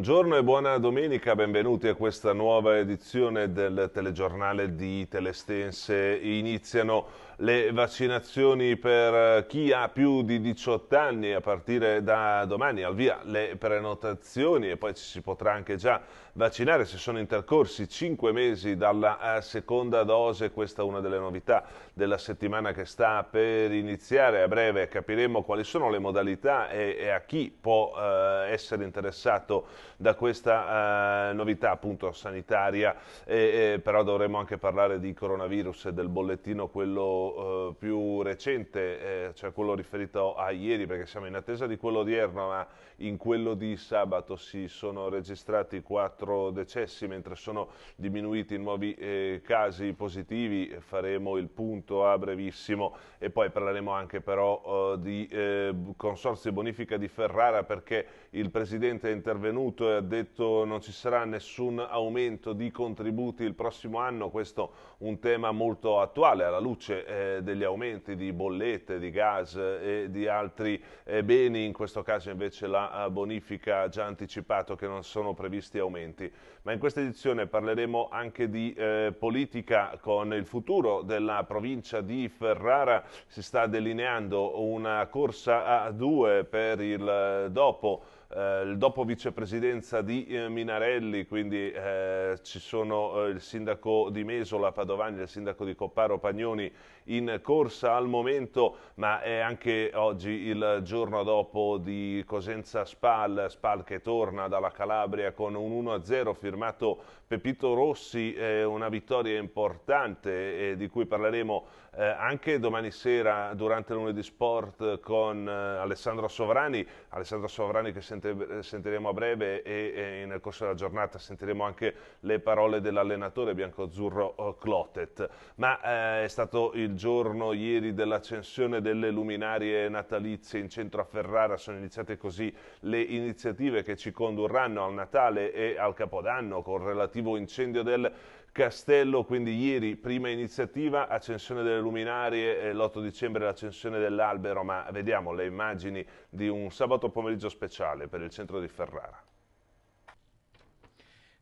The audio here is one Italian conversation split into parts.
Buongiorno e buona domenica, benvenuti a questa nuova edizione del telegiornale di Telestense. Iniziano le vaccinazioni per eh, chi ha più di 18 anni a partire da domani, al via le prenotazioni e poi ci si potrà anche già vaccinare se sono intercorsi 5 mesi dalla eh, seconda dose, questa è una delle novità della settimana che sta per iniziare, a breve capiremo quali sono le modalità e, e a chi può eh, essere interessato da questa eh, novità appunto sanitaria, e, e, però dovremo anche parlare di coronavirus e del bollettino quello eh, più recente, eh, cioè quello riferito a ieri, perché siamo in attesa di quello odierno, ma in quello di sabato si sono registrati quattro decessi, mentre sono diminuiti nuovi eh, casi positivi, faremo il punto a brevissimo e poi parleremo anche però eh, di eh, Consorzio Bonifica di Ferrara perché il Presidente è intervenuto e ha detto non ci sarà nessun aumento di contributi il prossimo anno, questo è un tema molto attuale alla luce eh, degli aumenti di bollette, di gas eh, e di altri eh, beni, in questo caso invece la eh, bonifica ha già anticipato che non sono previsti aumenti. Ma in questa edizione parleremo anche di eh, politica con il futuro della provincia di Ferrara, si sta delineando una corsa a due per il eh, dopo eh, dopo vicepresidenza di eh, Minarelli, quindi eh, ci sono eh, il sindaco di Mesola, Padovani, il sindaco di Copparo, Pagnoni in corsa al momento, ma è anche oggi il giorno dopo di Cosenza Spal, Spal che torna dalla Calabria con un 1-0 firmato Pepito Rossi, una vittoria importante di cui parleremo eh, anche domani sera durante lunedì sport con eh, Alessandro Sovrani, Alessandro Sovrani che sente sentiremo a breve e, e, nel corso della giornata sentiremo anche le parole dell'allenatore biancoazzurro eh, Clotet. Ma eh, è stato il giorno ieri dell'accensione delle luminarie natalizie in centro a Ferrara, sono iniziate così le iniziative che ci condurranno al Natale e al Capodanno con relativo incendio del Castello, quindi ieri prima iniziativa, accensione delle luminarie, eh, l'8 dicembre l'accensione dell'albero, ma vediamo le immagini di un sabato pomeriggio speciale per il centro di Ferrara.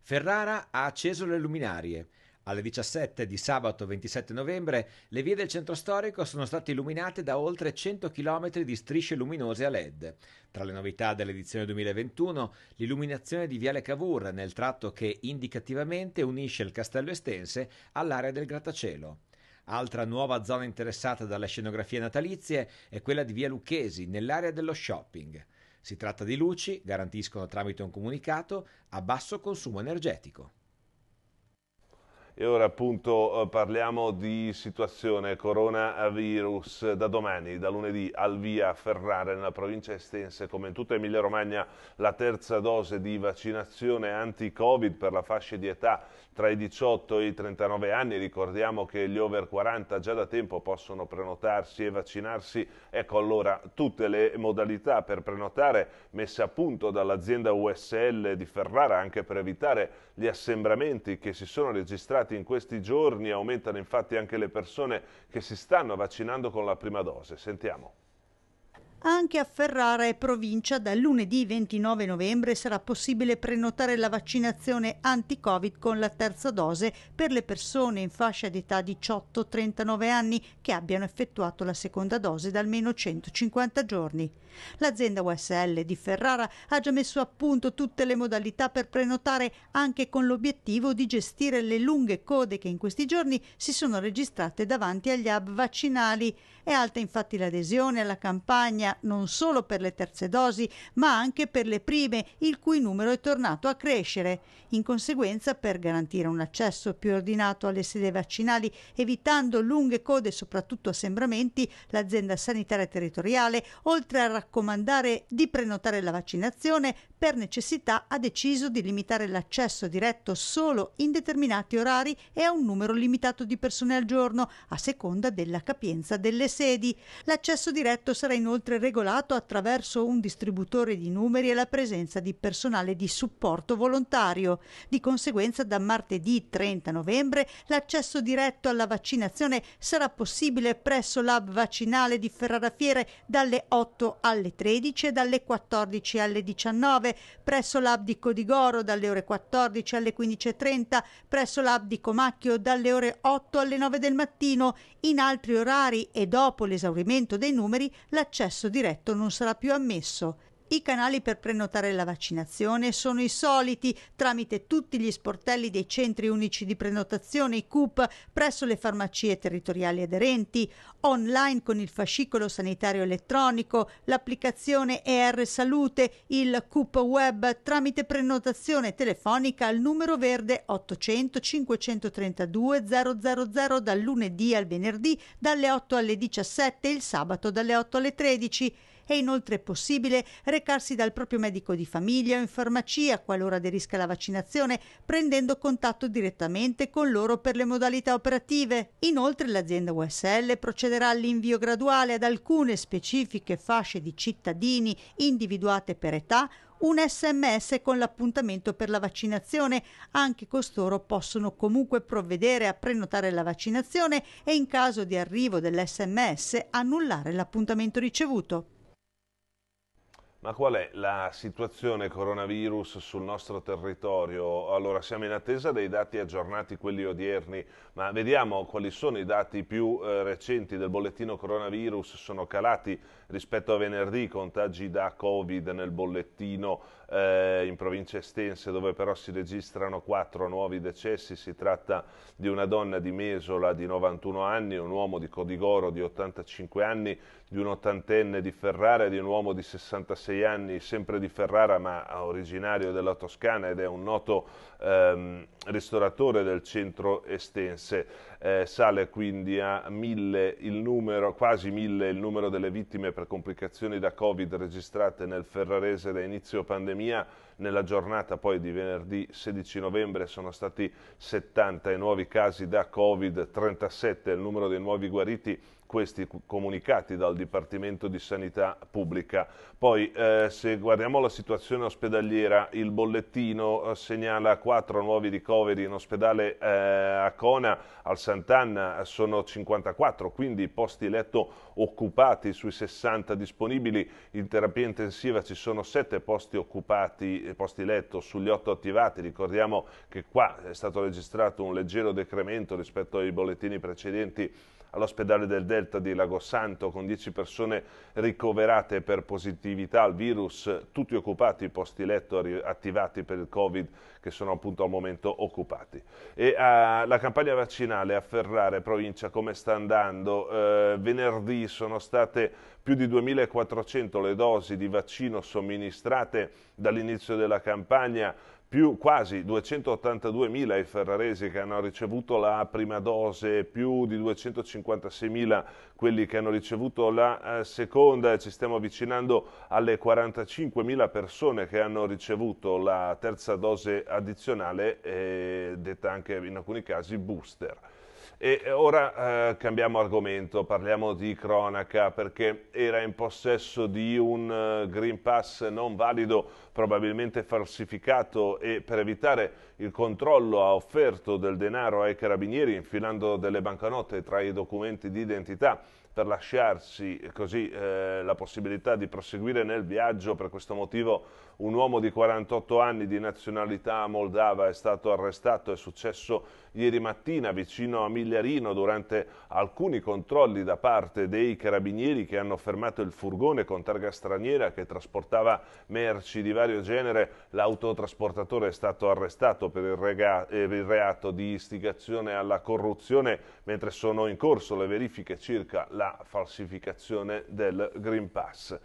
Ferrara ha acceso le luminarie. Alle 17 di sabato 27 novembre le vie del centro storico sono state illuminate da oltre 100 km di strisce luminose a LED. Tra le novità dell'edizione 2021 l'illuminazione di Viale Cavour nel tratto che indicativamente unisce il Castello Estense all'area del grattacielo. Altra nuova zona interessata dalle scenografie natalizie è quella di Via Lucchesi, nell'area dello shopping. Si tratta di luci, garantiscono tramite un comunicato, a basso consumo energetico. E ora appunto eh, parliamo di situazione coronavirus da domani, da lunedì al via Ferrara nella provincia estense come in tutta Emilia Romagna la terza dose di vaccinazione anti-covid per la fascia di età tra i 18 e i 39 anni, ricordiamo che gli over 40 già da tempo possono prenotarsi e vaccinarsi, ecco allora tutte le modalità per prenotare messe a punto dall'azienda USL di Ferrara anche per evitare gli assembramenti che si sono registrati in questi giorni, aumentano infatti anche le persone che si stanno vaccinando con la prima dose. Sentiamo. Anche a Ferrara e provincia dal lunedì 29 novembre sarà possibile prenotare la vaccinazione anti-Covid con la terza dose per le persone in fascia d'età 18-39 anni che abbiano effettuato la seconda dose da almeno 150 giorni. L'azienda USL di Ferrara ha già messo a punto tutte le modalità per prenotare anche con l'obiettivo di gestire le lunghe code che in questi giorni si sono registrate davanti agli hub vaccinali. È alta infatti l'adesione alla campagna non solo per le terze dosi, ma anche per le prime, il cui numero è tornato a crescere. In conseguenza, per garantire un accesso più ordinato alle sede vaccinali, evitando lunghe code e soprattutto assembramenti, l'azienda sanitaria territoriale, oltre a raccomandare di prenotare la vaccinazione, per necessità ha deciso di limitare l'accesso diretto solo in determinati orari e a un numero limitato di persone al giorno, a seconda della capienza delle sedi sedi. L'accesso diretto sarà inoltre regolato attraverso un distributore di numeri e la presenza di personale di supporto volontario. Di conseguenza, da martedì 30 novembre l'accesso diretto alla vaccinazione sarà possibile presso l'hub vaccinale di Ferrara Fiere dalle 8 alle 13 e dalle 14 alle 19, presso l'hub di Codigoro dalle ore 14 alle 15.30, presso l'hub di Comacchio dalle ore 8 alle 9 del mattino, in altri orari e dopo dopo l'esaurimento dei numeri l'accesso diretto non sarà più ammesso i canali per prenotare la vaccinazione sono i soliti tramite tutti gli sportelli dei centri unici di prenotazione, i CUP, presso le farmacie territoriali aderenti, online con il fascicolo sanitario elettronico, l'applicazione ER Salute, il CUP web tramite prenotazione telefonica al numero verde 800 532 000 dal lunedì al venerdì dalle 8 alle 17 e il sabato dalle 8 alle 13. È inoltre possibile recarsi dal proprio medico di famiglia o in farmacia qualora aderisca alla vaccinazione, prendendo contatto direttamente con loro per le modalità operative. Inoltre l'azienda USL procederà all'invio graduale ad alcune specifiche fasce di cittadini individuate per età un sms con l'appuntamento per la vaccinazione. Anche costoro possono comunque provvedere a prenotare la vaccinazione e in caso di arrivo dell'sms annullare l'appuntamento ricevuto. Ma qual è la situazione coronavirus sul nostro territorio? Allora, siamo in attesa dei dati aggiornati, quelli odierni, ma vediamo quali sono i dati più eh, recenti del bollettino coronavirus. Sono calati rispetto a venerdì i contagi da Covid nel bollettino eh, in provincia estense, dove però si registrano quattro nuovi decessi. Si tratta di una donna di Mesola di 91 anni, un uomo di Codigoro di 85 anni, di un ottantenne di Ferrara e di un uomo di 66 26 anni, sempre di Ferrara ma originario della Toscana ed è un noto ehm, ristoratore del centro estense. Eh, sale quindi a mille il numero, quasi mille il numero delle vittime per complicazioni da Covid registrate nel ferrarese da inizio pandemia. Nella giornata poi di venerdì 16 novembre sono stati 70 i nuovi casi da Covid, 37 il numero dei nuovi guariti questi comunicati dal Dipartimento di Sanità Pubblica. Poi eh, se guardiamo la situazione ospedaliera, il bollettino eh, segnala quattro nuovi ricoveri in ospedale eh, a Cona, al Sant'Anna eh, sono 54, quindi posti letto occupati sui 60 disponibili, in terapia intensiva ci sono 7 posti occupati, eh, posti letto sugli 8 attivati, ricordiamo che qua è stato registrato un leggero decremento rispetto ai bollettini precedenti all'ospedale del Delta di Lago Santo con 10 persone ricoverate per positività al virus, tutti occupati i posti letto attivati per il Covid che sono appunto al momento occupati. E, uh, la campagna vaccinale a Ferrare, provincia, come sta andando? Uh, venerdì sono state più di 2.400 le dosi di vaccino somministrate dall'inizio della campagna più quasi 282.000 i ferraresi che hanno ricevuto la prima dose, più di 256.000 quelli che hanno ricevuto la eh, seconda, ci stiamo avvicinando alle 45.000 persone che hanno ricevuto la terza dose addizionale, eh, detta anche in alcuni casi booster. E ora eh, cambiamo argomento, parliamo di cronaca perché era in possesso di un eh, Green Pass non valido, probabilmente falsificato e per evitare il controllo ha offerto del denaro ai carabinieri infilando delle banconote tra i documenti di identità per lasciarsi eh, così eh, la possibilità di proseguire nel viaggio, per questo motivo un uomo di 48 anni di nazionalità moldava è stato arrestato, è successo ieri mattina vicino a Migliarino durante alcuni controlli da parte dei carabinieri che hanno fermato il furgone con targa straniera che trasportava merci di vario genere. L'autotrasportatore è stato arrestato per il, per il reato di istigazione alla corruzione mentre sono in corso le verifiche circa la falsificazione del Green Pass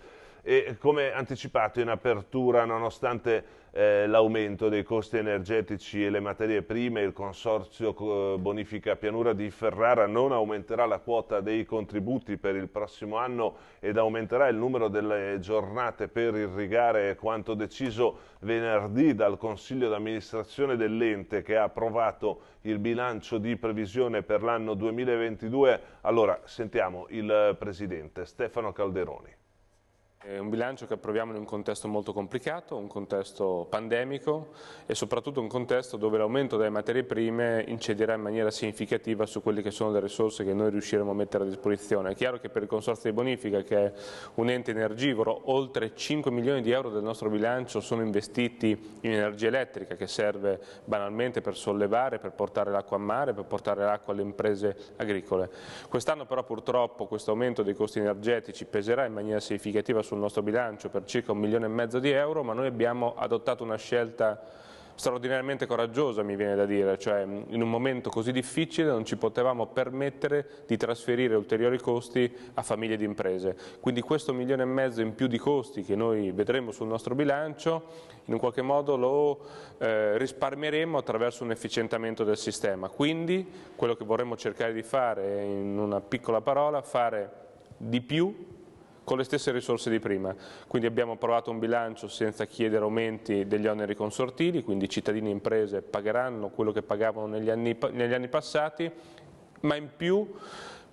e come anticipato in apertura, nonostante eh, l'aumento dei costi energetici e le materie prime, il Consorzio Bonifica Pianura di Ferrara non aumenterà la quota dei contributi per il prossimo anno ed aumenterà il numero delle giornate per irrigare quanto deciso venerdì dal Consiglio d'amministrazione dell'ente che ha approvato il bilancio di previsione per l'anno 2022. Allora, sentiamo il Presidente Stefano Calderoni. È un bilancio che approviamo in un contesto molto complicato, un contesto pandemico e soprattutto un contesto dove l'aumento delle materie prime inciderà in maniera significativa su quelle che sono le risorse che noi riusciremo a mettere a disposizione. È chiaro che per il Consorzio di Bonifica, che è un ente energivoro, oltre 5 milioni di euro del nostro bilancio sono investiti in energia elettrica che serve banalmente per sollevare, per portare l'acqua a mare, per portare l'acqua alle imprese agricole. Quest'anno però purtroppo questo aumento dei costi energetici peserà in maniera significativa su sul nostro bilancio per circa un milione e mezzo di euro, ma noi abbiamo adottato una scelta straordinariamente coraggiosa mi viene da dire, cioè in un momento così difficile non ci potevamo permettere di trasferire ulteriori costi a famiglie ed imprese, quindi questo milione e mezzo in più di costi che noi vedremo sul nostro bilancio in un qualche modo lo eh, risparmieremo attraverso un efficientamento del sistema, quindi quello che vorremmo cercare di fare in una piccola parola, fare di più con le stesse risorse di prima, quindi abbiamo approvato un bilancio senza chiedere aumenti degli oneri consortili, quindi cittadini e imprese pagheranno quello che pagavano negli anni, negli anni passati, ma in più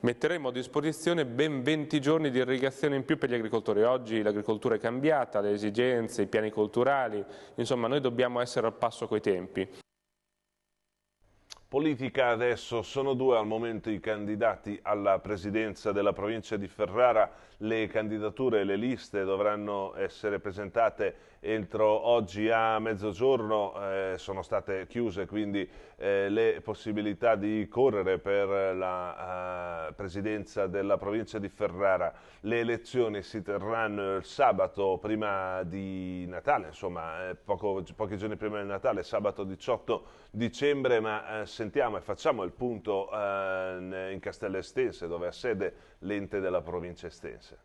metteremo a disposizione ben 20 giorni di irrigazione in più per gli agricoltori. Oggi l'agricoltura è cambiata, le esigenze, i piani culturali, insomma noi dobbiamo essere al passo coi tempi. Politica adesso sono due al momento i candidati alla presidenza della provincia di Ferrara. Le candidature e le liste dovranno essere presentate entro oggi a mezzogiorno eh, sono state chiuse quindi eh, le possibilità di correre per la eh, presidenza della provincia di Ferrara. Le elezioni si terranno il sabato prima di Natale, insomma eh, poco, pochi giorni prima di Natale, sabato 18 dicembre, ma eh, sentiamo e facciamo il punto eh, in Castello Estense dove ha sede l'ente della provincia estense.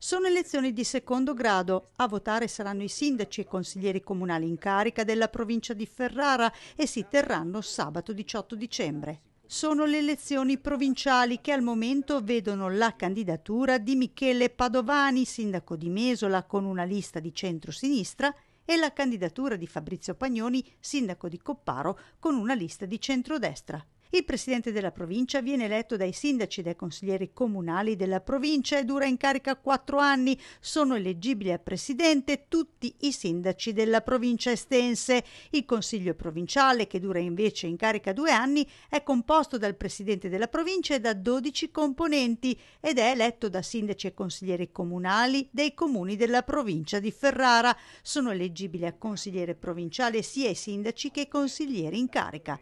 Sono elezioni di secondo grado. A votare saranno i sindaci e consiglieri comunali in carica della provincia di Ferrara e si terranno sabato 18 dicembre sono le elezioni provinciali che al momento vedono la candidatura di Michele Padovani, sindaco di Mesola, con una lista di centro-sinistra, e la candidatura di Fabrizio Pagnoni, sindaco di Copparo, con una lista di centrodestra. Il presidente della provincia viene eletto dai sindaci e dai consiglieri comunali della provincia e dura in carica quattro anni. Sono eleggibili a presidente tutti i sindaci della provincia estense. Il consiglio provinciale, che dura invece in carica due anni, è composto dal presidente della provincia e da 12 componenti ed è eletto da sindaci e consiglieri comunali dei comuni della provincia di Ferrara. Sono eleggibili a consigliere provinciale sia i sindaci che i consiglieri in carica.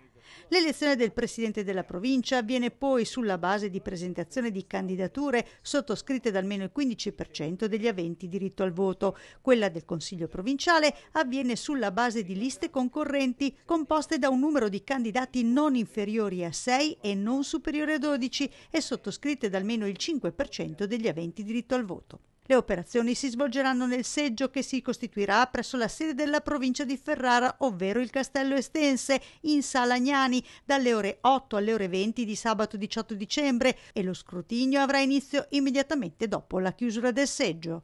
L'elezione del presidente della provincia avviene poi sulla base di presentazione di candidature sottoscritte da almeno il 15% degli aventi diritto al voto. Quella del Consiglio provinciale avviene sulla base di liste concorrenti composte da un numero di candidati non inferiori a 6 e non superiori a 12 e sottoscritte da almeno il 5% degli aventi diritto al voto. Le operazioni si svolgeranno nel seggio che si costituirà presso la sede della provincia di Ferrara, ovvero il Castello Estense, in Salagnani, dalle ore 8 alle ore 20 di sabato 18 dicembre e lo scrutinio avrà inizio immediatamente dopo la chiusura del seggio.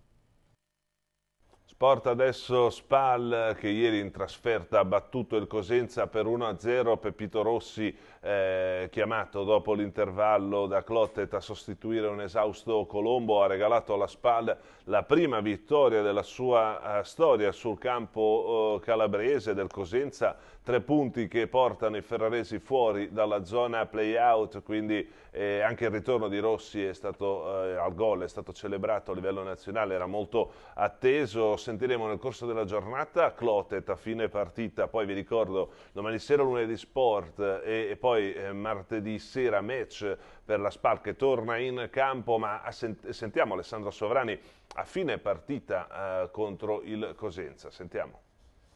Sport adesso Spal che ieri in trasferta ha battuto il Cosenza per 1-0, Pepito Rossi eh, chiamato dopo l'intervallo da Clottet a sostituire un esausto Colombo, ha regalato alla SPAL la prima vittoria della sua eh, storia sul campo eh, calabrese del Cosenza, tre punti che portano i ferraresi fuori dalla zona play-out, quindi eh, anche il ritorno di Rossi è stato, eh, al gol è stato celebrato a livello nazionale, era molto atteso, sentiremo nel corso della giornata Clottet a fine partita, poi vi ricordo domani sera lunedì sport e, eh, e poi poi eh, martedì sera match per la Spal che torna in campo, ma sent sentiamo Alessandro Sovrani a fine partita eh, contro il Cosenza, sentiamo.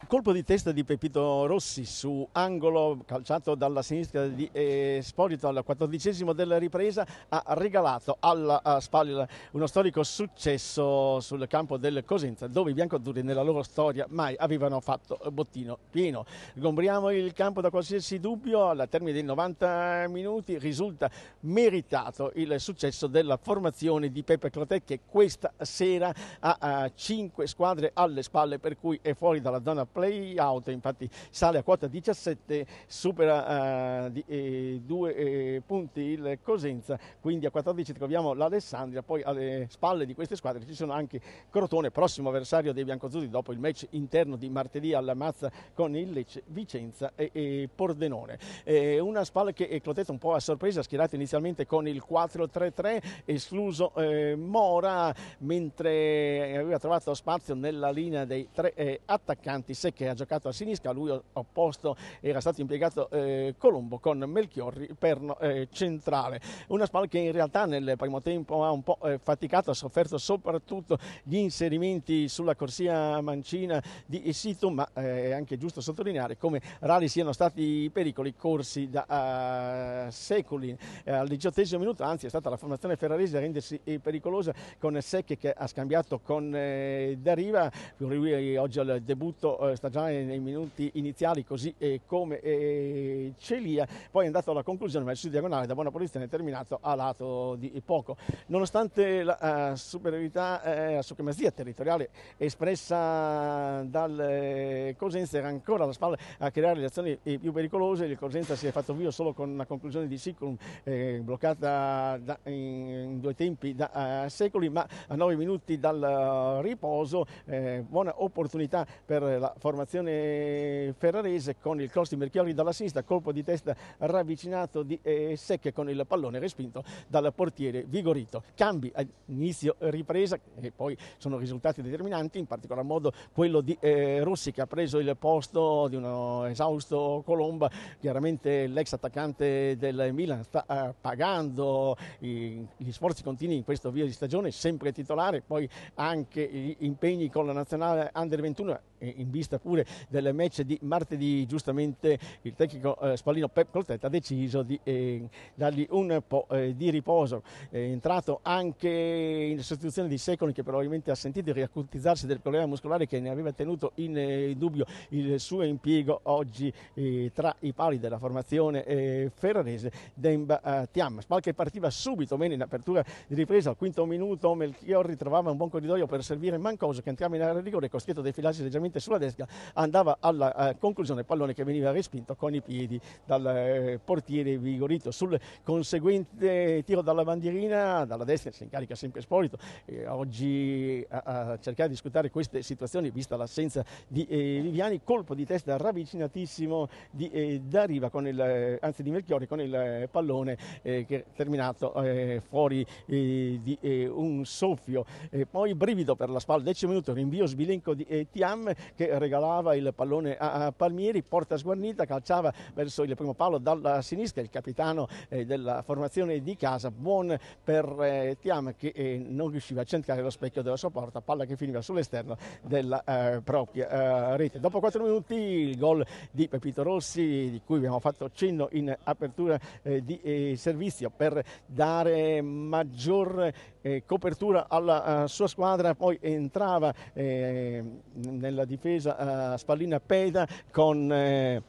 Colpo di testa di Pepito Rossi su angolo calciato dalla sinistra di Esposito al quattordicesimo della ripresa ha regalato alla Spal uno storico successo sul campo del Cosenza dove i biancoazzurri nella loro storia mai avevano fatto bottino pieno. Gombriamo il campo da qualsiasi dubbio, alla termine dei 90 minuti risulta meritato il successo della formazione di Pepe Clotet che questa sera ha 5 squadre alle spalle per cui è fuori dalla zona play out, infatti sale a quota 17, supera eh, di, eh, due eh, punti il Cosenza, quindi a 14 troviamo l'Alessandria, poi alle spalle di queste squadre ci sono anche Crotone, prossimo avversario dei biancozzurri dopo il match interno di martedì alla Mazza con il Lecce, Vicenza e, e Pordenone. E eh, una spalla che Clotetto un po' a sorpresa, schierata inizialmente con il 4-3-3, escluso eh, Mora, mentre aveva trovato spazio nella linea dei tre eh, attaccanti Chissè che ha giocato a sinistra, lui opposto era stato impiegato eh, Colombo con Melchiorri per eh, centrale. Una spalla che in realtà nel primo tempo ha un po' eh, faticato, ha sofferto soprattutto gli inserimenti sulla corsia mancina di Situ, ma eh, è anche giusto sottolineare come rari siano stati i pericoli corsi da uh, secoli. Uh, al diciottesimo minuto, anzi, è stata la formazione ferrarese a rendersi pericolosa con Secchi che ha scambiato con eh, Dariva, lui oggi al debutto eh, sta già nei, minuti iniziali così eh, come eh, Celia, poi è andato alla conclusione ma il diagonale da buona posizione è terminato a lato di poco. Nonostante la eh, superiorità, la eh, supremazia territoriale espressa dal eh, Cosenza era ancora alla spalla a creare le azioni eh, più pericolose, il Cosenza si è fatto via solo con una conclusione di Sicum bloccata da, in, in, due tempi da secoli, ma a 9 minuti dal riposo buona opportunità per la formazione ferrarese con il cross di Merchiori dalla sinistra, colpo di testa ravvicinato di eh, Secche con il pallone respinto dal portiere Vigorito. Cambi inizio ripresa e poi sono risultati determinanti, in particolar modo quello di eh, Rossi che ha preso il posto di uno esausto Colomba, chiaramente l'ex attaccante del Milan sta eh, pagando i, gli sforzi continui in questo via di stagione, sempre titolare, poi anche gli impegni con la nazionale Under 21 in vista pure del match di martedì, giustamente il tecnico eh, Spallino Pep Coltetta ha deciso di eh, dargli un po' eh, di riposo. È entrato anche in sostituzione di Secoli che probabilmente ha sentito il riacutizzarsi del problema muscolare che ne aveva tenuto in eh, dubbio il suo impiego oggi eh, tra i pali della formazione eh, ferrarese Demba Tiam. Spal che partiva subito bene in apertura di ripresa al quinto minuto, Melchior ritrovava un buon corridoio per servire Mancoso che entrava in area rigore costretto dai filaggi leggermente direttamente sulla destra andava alla eh, conclusione pallone che veniva respinto con i piedi dal eh, portiere Vigorito. Sul conseguente tiro dalla bandierina, dalla destra si incarica sempre Spolito Eh, oggi a, a, cercare di scutare queste situazioni, vista l'assenza di eh, Viviani, colpo di testa ravvicinatissimo di eh, D'Arriva con il, eh, anzi di Melchiori, con il pallone che è terminato fuori di un soffio. poi brivido per la spalla, decimo minuto, rinvio sbilenco di Tiam che regalava il pallone a Palmieri, porta sguarnita, calciava verso il primo palo dalla sinistra, il capitano eh, della formazione di casa, buon per eh, Tiam che eh, non riusciva a centrare lo specchio della sua porta, palla che finiva sull'esterno della propria rete. Dopo 4 minuti il gol di Pepito Rossi di cui abbiamo fatto cenno in apertura di servizio per dare maggior eh, copertura alla uh, sua squadra, poi entrava eh, nella difesa uh, Spallina Peda con... Eh,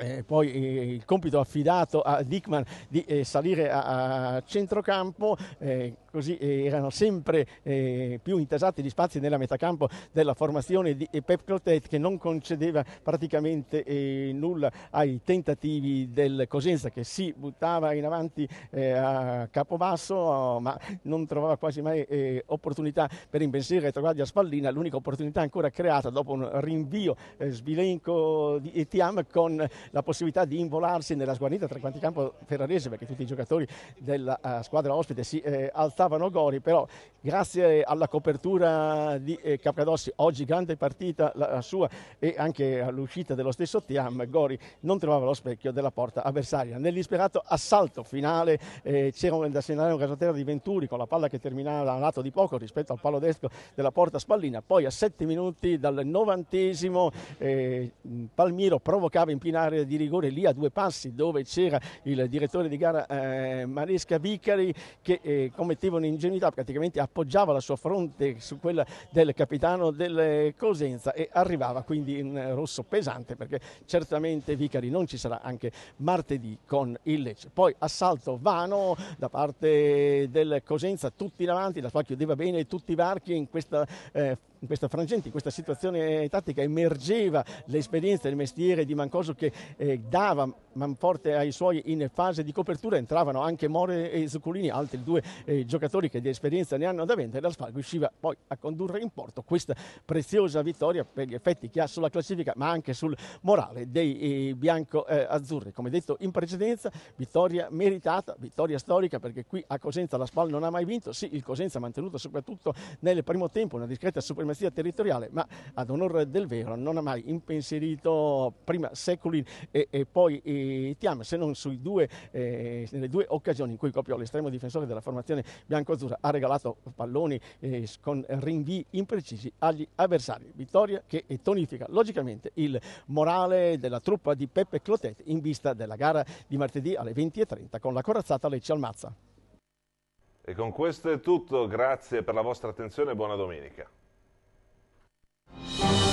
eh, poi eh, il compito affidato a Dickman di eh, salire a, a centrocampo eh, così eh, erano sempre eh, più intasati gli spazi nella metacampo della formazione di Pep Clotet che non concedeva praticamente eh, nulla ai tentativi del Cosenza che si buttava in avanti a capobasso ma non trovava quasi mai opportunità per impensierire retroguardia Spallina, l'unica opportunità ancora creata dopo un rinvio sbilenco di Etiam con la possibilità di involarsi nella sguarnita tra quanti campo ferrarese perché tutti i giocatori della squadra ospite si eh, alzavano arrivavano gol, però grazie alla copertura di eh, Capradossi, oggi grande partita la, sua e anche all'uscita dello stesso Tiam, Gori non trovava lo specchio della porta avversaria. Nell'isperato assalto finale eh, c'era un, da segnalare un casoterra di Venturi con la palla che terminava a lato di poco rispetto al palo destro della porta spallina, poi a 7 minuti dal novantesimo eh, Palmiro provocava in piena area di rigore lì a due passi dove c'era il direttore di gara eh, Maresca Vicari che eh, come commetteva sentiva un'ingenuità, praticamente appoggiava la sua fronte su quella del capitano del eh, Cosenza e arrivava quindi in rosso pesante perché certamente Vicari non ci sarà anche martedì con il Lecce. Poi assalto vano da parte del Cosenza, tutti davanti, la squadra chiudeva bene tutti i varchi in questa eh, in questa frangente, in questa situazione eh, tattica emergeva l'esperienza, e il mestiere di Mancoso che eh, dava manforte ai suoi in fase di copertura, entravano anche More e Zuccolini, altri due eh, giocatori che di esperienza ne hanno da vendere, la Spal riusciva poi a condurre in porto questa preziosa vittoria per gli effetti che ha sulla classifica ma anche sul morale dei eh, bianco-azzurri. Eh, Come detto in precedenza, vittoria meritata, vittoria storica perché qui a Cosenza la Spal non ha mai vinto, sì il Cosenza ha mantenuto soprattutto nel primo tempo una discreta supremazia supremazia territoriale, ma ad onore del vero non ha mai impensierito prima Seculin e, e poi e Tiam, se non due, eh, nelle due occasioni in cui proprio l'estremo difensore della formazione bianco-azzurra ha regalato palloni eh, con rinvii imprecisi agli avversari. Vittoria che tonifica logicamente il morale della truppa di Peppe Clotet in vista della gara di martedì alle 20.30 con la corazzata Lecce Almazza. E con questo è tutto, grazie per la vostra attenzione e buona domenica. Thank you.